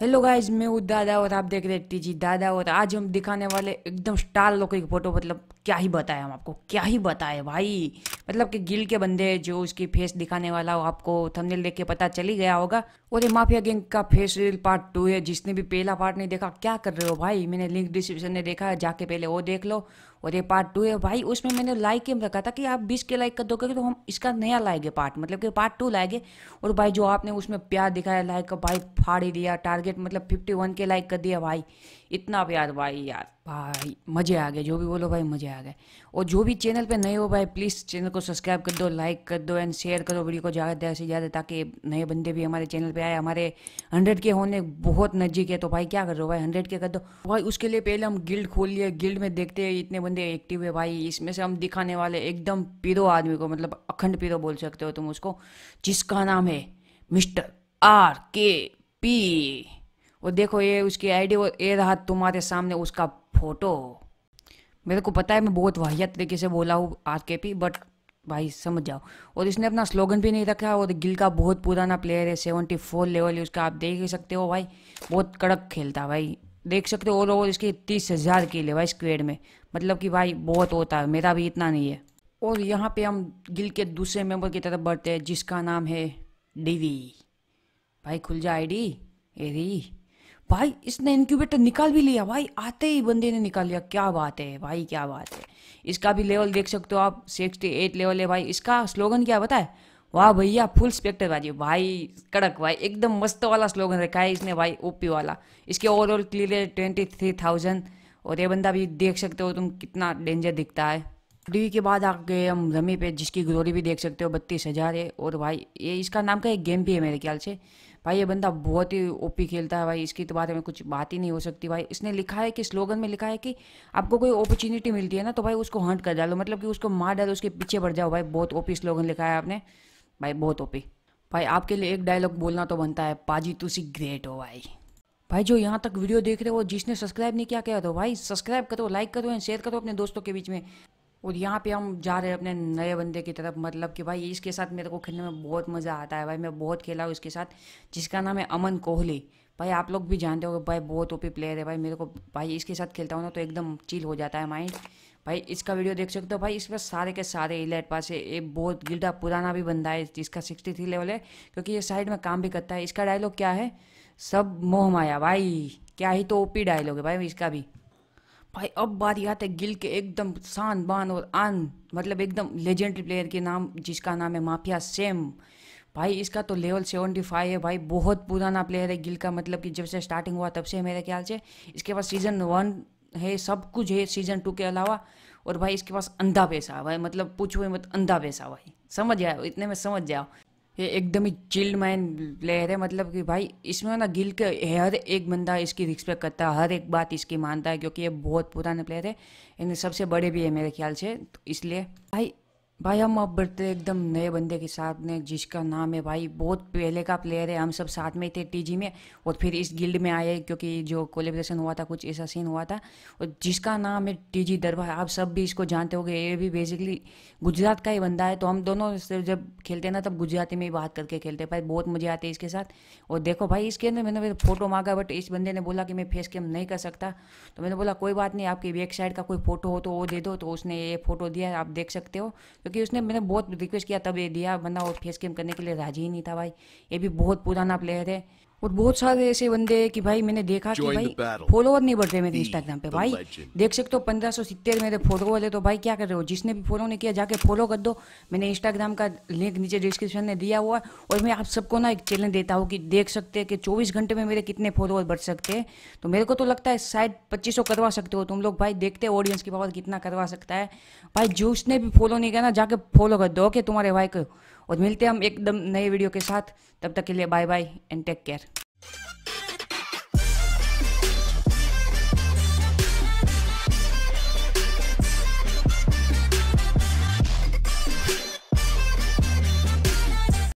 hello guys मैं हूँ दादा और आप देख रहे हैं टीजी दादा और आज हम दिखाने वाले एकदम स्टार लोगों की फोटो मतलब क्या ही बताए हम आपको क्या ही बताए भाई मतलब कि गिल के बंदे जो उसकी फेस दिखाने वाला हो आपको थंबनेल देख के पता चल ही गया होगा और ये माफिया गैंग का फेस रील पार्ट टू है जिसने भी पहला पार्ट नहीं देखा क्या कर रहे हो भाई मैंने लिंक डिस्क्रिप्शन में देखा है जाके पहले वो देख लो और ये पार्ट टू है भाई उसमें मैंने लाइक एम रखा था कि आप बीस के लाइक कर दोगे तो हम इसका नया लाएंगे पार्ट मतलब कि पार्ट टू लाएंगे और भाई जो आपने उसमें प्यार दिखाया लाइक भाई फाड़ ही दिया टारगेट मतलब फिफ्टी वन के लाइक कर दिया भाई इतना प्यार भाई यार भाई मज़े आ गए जो भी बोलो भाई मज़े आ गए और जो भी चैनल पे नए हो भाई प्लीज़ चैनल को सब्सक्राइब कर दो लाइक कर दो एंड शेयर करो वीडियो को ज़्यादा से ज़्यादा ताकि नए बंदे भी हमारे चैनल पे आए हमारे हंड्रेड के होने बहुत नज़दीक है तो भाई क्या कर रहे हो भाई हंड्रेड के कर दो भाई उसके लिए पहले हम गिल्ड खोल लिए गिल्ड में देखते हैं इतने बंदे एक्टिव है भाई इसमें से हम दिखाने वाले एकदम पीरो आदमी को मतलब अखंड पीरो बोल सकते हो तुम उसको जिसका नाम है मिस्टर आर के पी और देखो ये उसकी आईडी और ये रहा तुम्हारे सामने उसका फ़ोटो मेरे को पता है मैं बहुत वाहिया तरीके से बोला हूँ आर के पी बट भाई समझ जाओ और इसने अपना स्लोगन भी नहीं रखा और गिल का बहुत पुराना प्लेयर है सेवेंटी फोर लेवल उसका आप देख ही सकते हो भाई बहुत कड़क खेलता भाई देख सकते हो और ओवर इसकी तीस हज़ार किल है भाई स्क्वेड में मतलब कि भाई बहुत होता है मेरा भी इतना नहीं है और यहाँ पे हम गिल के दूसरे मेंबर की तरफ बढ़ते हैं जिसका नाम है डीवी भाई खुल जा आई डी एरी भाई इसने इंक्यूबेटर निकाल भी लिया भाई आते ही बंदे ने निकाल लिया क्या बात है भाई क्या बात है इसका भी लेवल देख सकते हो आप सिक्सटी एट लेवल है भाई इसका स्लोगन क्या बताए वाह भैया फुल स्पेक्टर भाजी भाई कड़क भाई एकदम मस्त वाला स्लोगन रखा है इसने भाई ओपी वाला इसके ओवरऑल क्लियर है ट्वेंटी थ्री थाउजेंड और ये बंदा भी देख सकते हो तुम कितना डेंजर दिखता है डी के बाद आ गए हम रमी पे जिसकी ग्लोरी भी देख सकते हो बत्तीस हज़ार है और भाई ये इसका नाम का एक गेम भी है मेरे ख्याल से भाई ये बंदा बहुत ही ओपी खेलता है भाई इसकी तो बारे में कुछ बात ही नहीं हो सकती भाई इसने लिखा है कि स्लोगन में लिखा है कि आपको कोई अपॉर्चुनिटी मिलती है ना तो भाई उसको हंट कर डालो मतलब कि उसको मार डालो उसके पीछे बढ़ जाओ भाई बहुत ओपी स्लोगन लिखा है आपने भाई बहुत ओपी भाई आपके लिए एक डायलॉग बोलना तो बनता है पाजी तुसी ग्रेट हो भाई भाई जो यहाँ तक वीडियो देख रहे हो जिसने सब्सक्राइब नहीं किया क्या तो भाई सब्सक्राइब करो लाइक करो एंड शेयर करो अपने दोस्तों के बीच में और यहाँ पे हम जा रहे हैं अपने नए बंदे की तरफ मतलब कि भाई इसके साथ मेरे को खेलने में बहुत मज़ा आता है भाई मैं बहुत खेला हूँ इसके साथ जिसका नाम है अमन कोहली भाई आप लोग भी जानते हो भाई बहुत ओपी प्लेयर है भाई मेरे को भाई इसके साथ खेलता हूँ ना तो एकदम चील हो जाता है माइंड भाई इसका वीडियो देख सकते हो भाई इसमें सारे के सारे इलेट पास है एक बहुत गिल्डा पुराना भी बंदा है जिसका सिक्सटी थ्री लेवल है क्योंकि ये साइड में काम भी करता है इसका डायलॉग क्या है सब मोह माया भाई क्या ही तो ओपी डायलॉग है भाई इसका भी भाई अब याद है गिल के एकदम शान बान और आन मतलब एकदम लेजेंडरी प्लेयर के नाम जिसका नाम है माफिया सेम भाई इसका तो लेवल सेवेंटी फाइव है भाई बहुत पुराना प्लेयर है गिल का मतलब कि जब से स्टार्टिंग हुआ तब से मेरे ख्याल से इसके पास सीज़न वन है सब कुछ है सीज़न टू के अलावा और भाई इसके पास अंधा पैसा है भाई मतलब पूछो मत अंधा पैसा भाई समझ आए इतने में समझ जाओ ये एकदम ही चिल्ड माइंड प्लेयर है मतलब कि भाई इसमें ना गिल के हर एक बंदा इसकी रिस्पेक्ट करता है हर एक बात इसकी मानता है क्योंकि ये बहुत पुराने प्लेयर है इन सबसे बड़े भी है मेरे ख्याल से तो इसलिए भाई भाई हम अब बढ़ते एकदम नए बंदे के साथ में जिसका नाम है भाई बहुत पहले का प्लेयर है हम सब साथ में थे टीजी में और फिर इस गिल्ड में आए क्योंकि जो कोलेब्रेशन हुआ था कुछ ऐसा सीन हुआ था और जिसका नाम है टीजी दरबार आप सब भी इसको जानते गए ये भी बेसिकली गुजरात का ही बंदा है तो हम दोनों से जब खेलते हैं ना तब गुजराती में ही बात करके खेलते भाई बहुत मजे आते हैं इसके साथ और देखो भाई इसके अंदर मैंने फोटो मांगा बट इस बंदे ने बोला कि मैं फेस कैम नहीं कर सकता तो मैंने बोला कोई बात नहीं आपकी वेबसाइट का कोई फोटो हो तो वो दे दो तो उसने ये फोटो दिया आप देख सकते हो क्योंकि उसने मैंने बहुत रिक्वेस्ट किया तब ये दिया बंदा वो फेस गेम करने के लिए राजी ही नहीं था भाई ये भी बहुत पुराना प्लेयर है और बहुत सारे ऐसे बंदे है कि भाई मैंने देखा कि भाई फॉलोअर नहीं बढ़ रहे मेरे इंस्टाग्राम पे भाई देख सकते हो पंद्रह सौ सितर मेरे फॉलोवर है तो भाई क्या कर रहे हो जिसने भी फॉलो नहीं किया जाके फॉलो कर दो मैंने इंस्टाग्राम का लिंक नीचे डिस्क्रिप्शन में दिया हुआ और मैं आप सबको ना एक चैलेंज देता हूँ कि देख सकते हैं कि चौबीस घंटे में मेरे कितने फॉलोअर बढ़ सकते हैं तो मेरे को तो लगता है शायद पच्चीस करवा सकते हो तुम लोग भाई देखते हो ऑडियंस की पावर कितना करवा सकता है भाई जो उसने भी फॉलो नहीं किया ना जाके फॉलो कर दो ओके तुम्हारे भाई को और मिलते हैं हम एकदम नए वीडियो के साथ तब तक के लिए bye bye and take care